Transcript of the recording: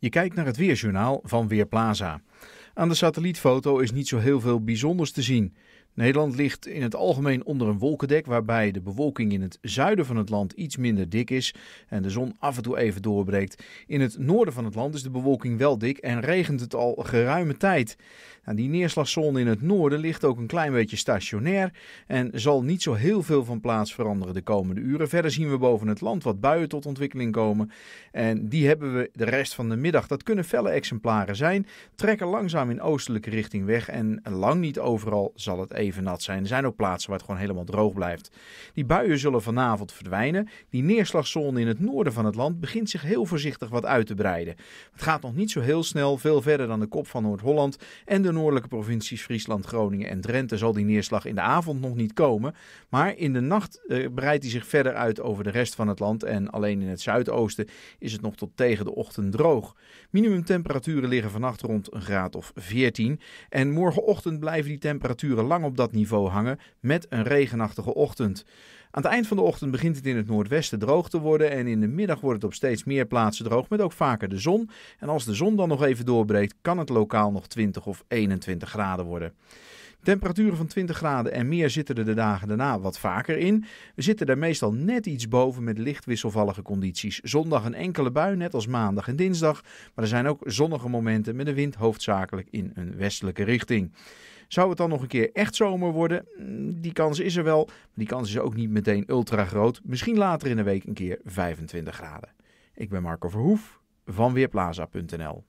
Je kijkt naar het Weerjournaal van Weerplaza. Aan de satellietfoto is niet zo heel veel bijzonders te zien. Nederland ligt in het algemeen onder een wolkendek waarbij de bewolking in het zuiden van het land iets minder dik is en de zon af en toe even doorbreekt. In het noorden van het land is de bewolking wel dik en regent het al geruime tijd. Nou, die neerslagzone in het noorden ligt ook een klein beetje stationair en zal niet zo heel veel van plaats veranderen de komende uren. Verder zien we boven het land wat buien tot ontwikkeling komen en die hebben we de rest van de middag. Dat kunnen felle exemplaren zijn, trekken langzaam in oostelijke richting weg en lang niet overal zal het even even nat zijn. Er zijn ook plaatsen waar het gewoon helemaal droog blijft. Die buien zullen vanavond verdwijnen. Die neerslagzone in het noorden van het land begint zich heel voorzichtig wat uit te breiden. Het gaat nog niet zo heel snel, veel verder dan de kop van Noord-Holland. En de noordelijke provincies Friesland, Groningen en Drenthe zal die neerslag in de avond nog niet komen. Maar in de nacht eh, breidt hij zich verder uit over de rest van het land. En alleen in het zuidoosten is het nog tot tegen de ochtend droog. Minimumtemperaturen liggen vannacht rond een graad of 14. En morgenochtend blijven die temperaturen lang op dat niveau hangen met een regenachtige ochtend. Aan het eind van de ochtend begint het in het noordwesten droog te worden en in de middag wordt het op steeds meer plaatsen droog met ook vaker de zon. En als de zon dan nog even doorbreekt, kan het lokaal nog 20 of 21 graden worden. Temperaturen van 20 graden en meer zitten er de dagen daarna wat vaker in. We zitten daar meestal net iets boven met licht wisselvallige condities. Zondag een enkele bui, net als maandag en dinsdag. Maar er zijn ook zonnige momenten met de wind hoofdzakelijk in een westelijke richting. Zou het dan nog een keer echt zomer worden? Mm, die kans is er wel, maar die kans is ook niet meteen ultra groot. Misschien later in de week een keer 25 graden. Ik ben Marco Verhoef van Weerplaza.nl.